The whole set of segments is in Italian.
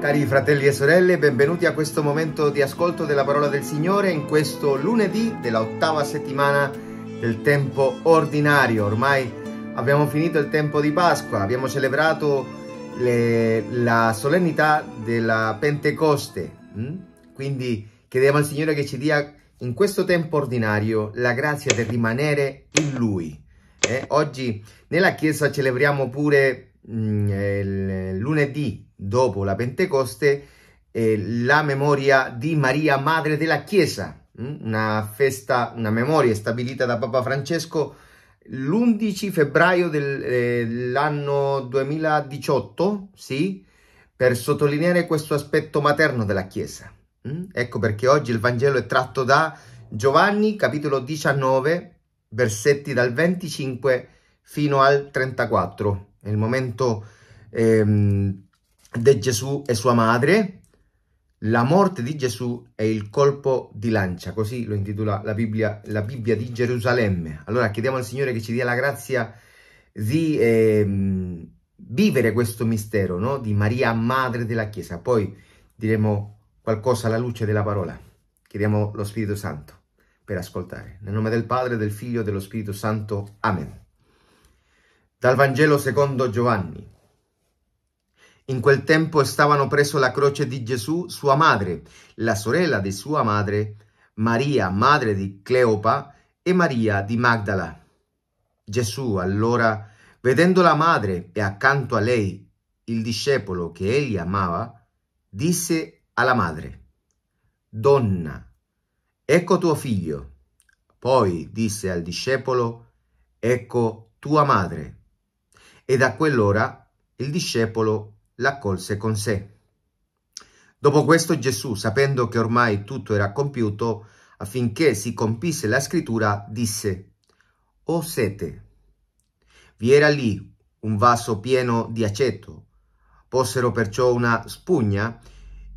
Cari fratelli e sorelle, benvenuti a questo momento di ascolto della parola del Signore in questo lunedì della ottava settimana del tempo ordinario. Ormai abbiamo finito il tempo di Pasqua, abbiamo celebrato le, la solennità della Pentecoste. Mm? Quindi chiediamo al Signore che ci dia in questo tempo ordinario la grazia di rimanere in Lui. Eh, oggi nella Chiesa celebriamo pure mh, mm, il lunedì dopo la Pentecoste, eh, la memoria di Maria, madre della Chiesa, mm? una festa, una memoria stabilita da Papa Francesco l'11 febbraio dell'anno eh, 2018, sì, per sottolineare questo aspetto materno della Chiesa. Mm? Ecco perché oggi il Vangelo è tratto da Giovanni, capitolo 19, versetti dal 25 fino al 34. È il momento ehm, di Gesù e sua madre, la morte di Gesù è il colpo di lancia, così lo intitola la Bibbia, la Bibbia di Gerusalemme. Allora chiediamo al Signore che ci dia la grazia di eh, vivere questo mistero no? di Maria, madre della Chiesa. Poi diremo qualcosa alla luce della parola. Chiediamo lo Spirito Santo per ascoltare. Nel nome del Padre, del Figlio e dello Spirito Santo. Amen. Dal Vangelo secondo Giovanni. In quel tempo stavano presso la croce di Gesù sua madre, la sorella di sua madre, Maria, madre di Cleopa, e Maria di Magdala. Gesù allora, vedendo la madre e accanto a lei il discepolo che egli amava, disse alla madre, Donna, ecco tuo figlio. Poi disse al discepolo, ecco tua madre. E da quell'ora il discepolo l'accolse con sé. Dopo questo Gesù, sapendo che ormai tutto era compiuto, affinché si compisse la scrittura, disse, O sete, vi era lì un vaso pieno di aceto, Possero perciò una spugna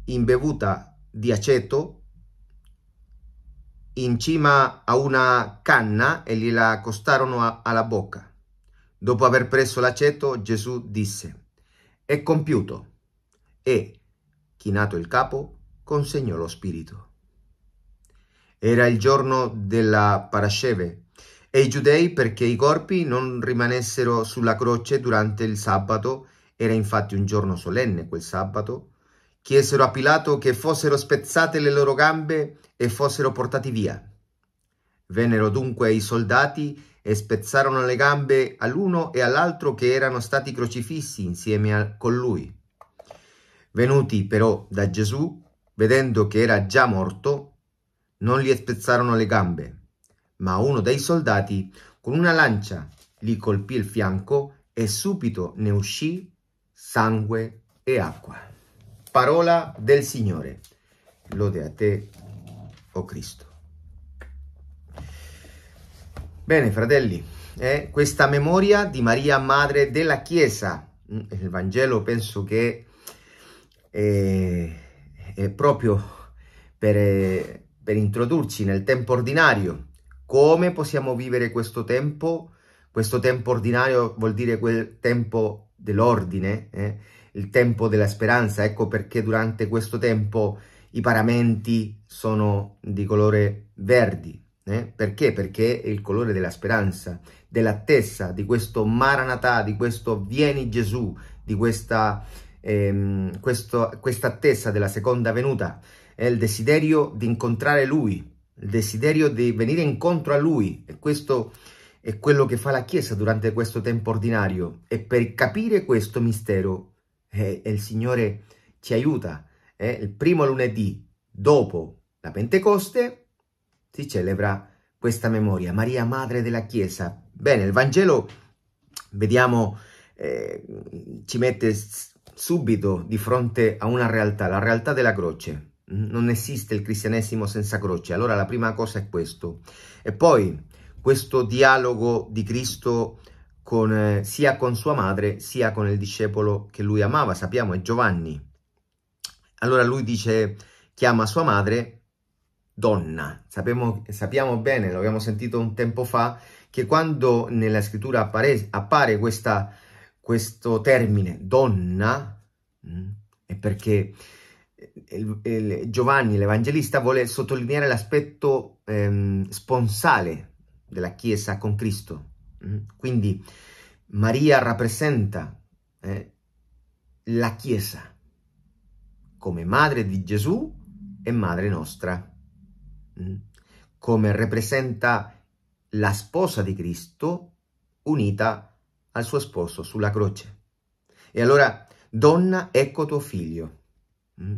imbevuta di aceto in cima a una canna e gliela accostarono alla bocca. Dopo aver preso l'aceto, Gesù disse, è compiuto. E, chinato il capo, consegnò lo spirito. Era il giorno della Parasceve e i giudei, perché i corpi non rimanessero sulla croce durante il sabato, era infatti un giorno solenne quel sabato, chiesero a Pilato che fossero spezzate le loro gambe e fossero portati via. Vennero dunque i soldati e spezzarono le gambe all'uno e all'altro che erano stati crocifissi insieme a, con lui. Venuti però da Gesù, vedendo che era già morto, non gli spezzarono le gambe, ma uno dei soldati con una lancia gli colpì il fianco e subito ne uscì sangue e acqua. Parola del Signore. Lode a te, o oh Cristo. Bene, fratelli, eh, questa memoria di Maria, madre della Chiesa, mm, il Vangelo penso che è, eh, è proprio per, eh, per introdurci nel tempo ordinario. Come possiamo vivere questo tempo? Questo tempo ordinario vuol dire quel tempo dell'ordine, eh? il tempo della speranza. Ecco perché durante questo tempo i paramenti sono di colore verdi, eh? Perché? Perché è il colore della speranza, dell'attesa, di questo Maranatà, di questo Vieni Gesù, di questa ehm, attesa della seconda venuta. È il desiderio di incontrare Lui, il desiderio di venire incontro a Lui. E questo è quello che fa la Chiesa durante questo tempo ordinario. E per capire questo mistero, eh, il Signore ci aiuta. Eh? Il primo lunedì dopo la Pentecoste si celebra questa memoria, Maria Madre della Chiesa. Bene, il Vangelo, vediamo, eh, ci mette subito di fronte a una realtà, la realtà della croce. Non esiste il cristianesimo senza croce, allora la prima cosa è questo. E poi questo dialogo di Cristo con, eh, sia con sua madre sia con il discepolo che lui amava, sappiamo, è Giovanni. Allora lui dice, chiama sua madre donna. Sappiamo, sappiamo bene, lo abbiamo sentito un tempo fa, che quando nella scrittura appare, appare questa, questo termine donna, mm, è perché eh, Giovanni l'Evangelista vuole sottolineare l'aspetto ehm, sponsale della Chiesa con Cristo. Mm. Quindi Maria rappresenta eh, la Chiesa come madre di Gesù e madre nostra come rappresenta la sposa di Cristo unita al suo sposo sulla croce. E allora, donna, ecco tuo figlio. Mm?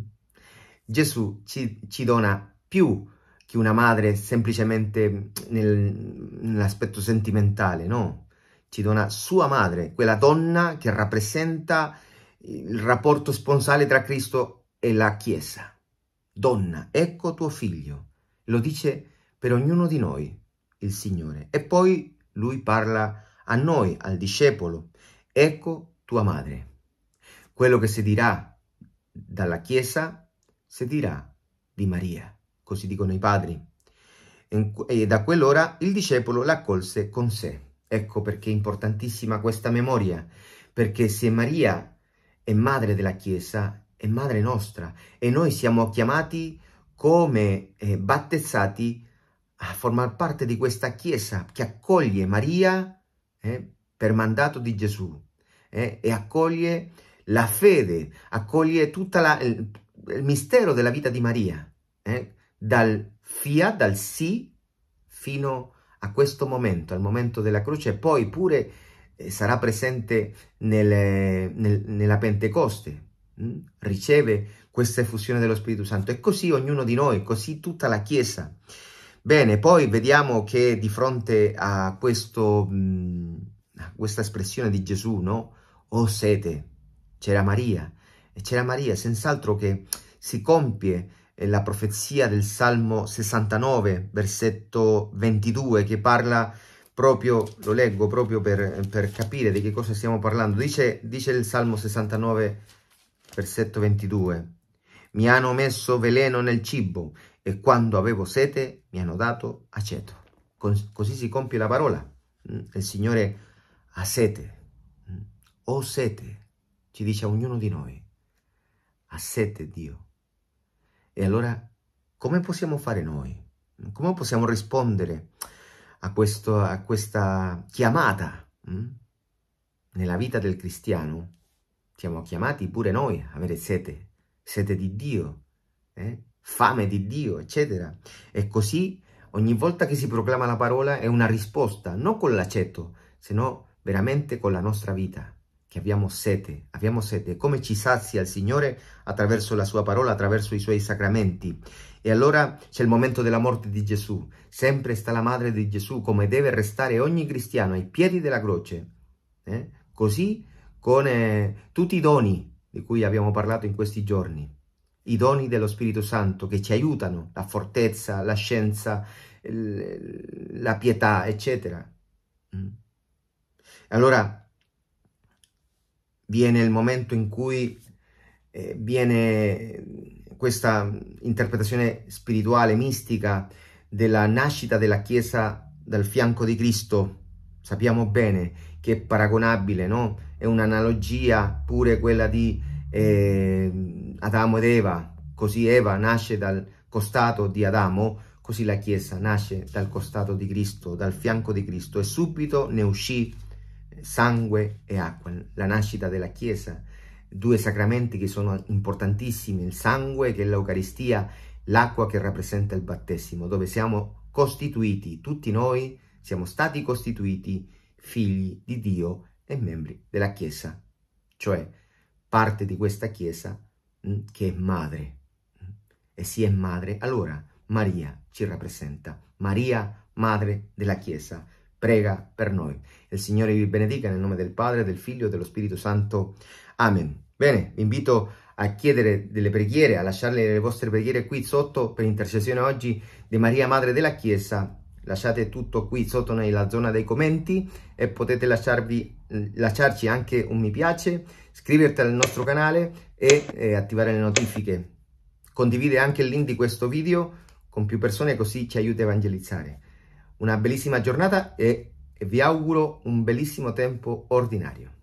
Gesù ci, ci dona più che una madre semplicemente nel, nell'aspetto sentimentale, no? Ci dona sua madre, quella donna che rappresenta il rapporto sponsale tra Cristo e la Chiesa. Donna, ecco tuo figlio. Lo dice per ognuno di noi il Signore. E poi lui parla a noi, al discepolo. Ecco tua madre. Quello che si dirà dalla Chiesa si dirà di Maria, così dicono i padri. E da quell'ora il discepolo l'accolse con sé. Ecco perché è importantissima questa memoria, perché se Maria è madre della Chiesa, è madre nostra e noi siamo chiamati a come eh, battezzati a formare parte di questa Chiesa che accoglie Maria eh, per mandato di Gesù eh, e accoglie la fede, accoglie tutto il, il, mistero della vita di Maria, eh, dal fia, dal sì, fino a questo momento, al momento della croce, e poi pure eh, sarà presente nel, nel, nella Pentecoste, mh? Mm, riceve questa effusione dello Spirito Santo. È così ognuno di noi, così tutta la Chiesa. Bene, poi vediamo che di fronte a, questo, mm, a questa espressione di Gesù, no? O sete, c'era Maria. E c'era Maria, senz'altro che si compie eh, la profezia del Salmo 69, versetto 22, che parla proprio, lo leggo proprio per, per capire di che cosa stiamo parlando. Dice, dice il Salmo 69, versetto 22 mi hanno messo veleno nel cibo e quando avevo sete mi hanno dato aceto. Così si compie la parola. Mm, il Signore ha sete. Mm, ho sete, ci dice a ognuno di noi. Ha sete Dio. E allora come possiamo fare noi? Mm, come possiamo rispondere a, questo, a questa chiamata? Nella vita del cristiano siamo chiamati pure noi a avere sete sete di Dio, eh? fame di Dio, eccetera. E così ogni volta che si proclama la parola è una risposta, non con l'aceto, se no veramente con la nostra vita, che abbiamo sete, abbiamo sete, come ci sazia il Signore attraverso la sua parola, attraverso i suoi sacramenti. E allora c'è il momento della morte di Gesù, sempre sta la madre di Gesù, come deve restare ogni cristiano ai piedi della croce, eh? così con eh, tutti i doni di cui abbiamo parlato in questi giorni, i doni dello Spirito Santo che ci aiutano, la fortezza, la scienza, la pietà, eccetera. Mm. Allora viene il momento in cui eh, viene questa interpretazione spirituale, mistica, della nascita della Chiesa dal fianco di Cristo sappiamo bene che è paragonabile, no? È un'analogia pure quella di eh, Adamo ed Eva, così Eva nasce dal costato di Adamo, così la Chiesa nasce dal costato di Cristo, dal fianco di Cristo e subito ne uscì sangue e acqua, la nascita della Chiesa, due sacramenti che sono importantissimi, il sangue che è l'Eucaristia, l'acqua che rappresenta il battesimo, dove siamo costituiti tutti noi siamo stati costituiti figli di Dio e membri della Chiesa, cioè parte di questa Chiesa mm, che è madre. E si è madre, allora Maria ci rappresenta. Maria, madre della Chiesa, prega per noi. Il Signore vi benedica nel nome del Padre, del Figlio e dello Spirito Santo. Amen. Bene, vi invito a chiedere delle preghiere, a lasciarle le vostre preghiere qui sotto per intercessione oggi di Maria, madre della Chiesa lasciate tutto qui sotto nella zona dei commenti e potete lasciarvi, lasciarci anche un mi piace, iscriverti al nostro canale e eh, attivare le notifiche. Condivide anche il link di questo video con più persone così ci aiuti a evangelizzare. Una bellissima giornata e vi auguro un bellissimo tempo ordinario.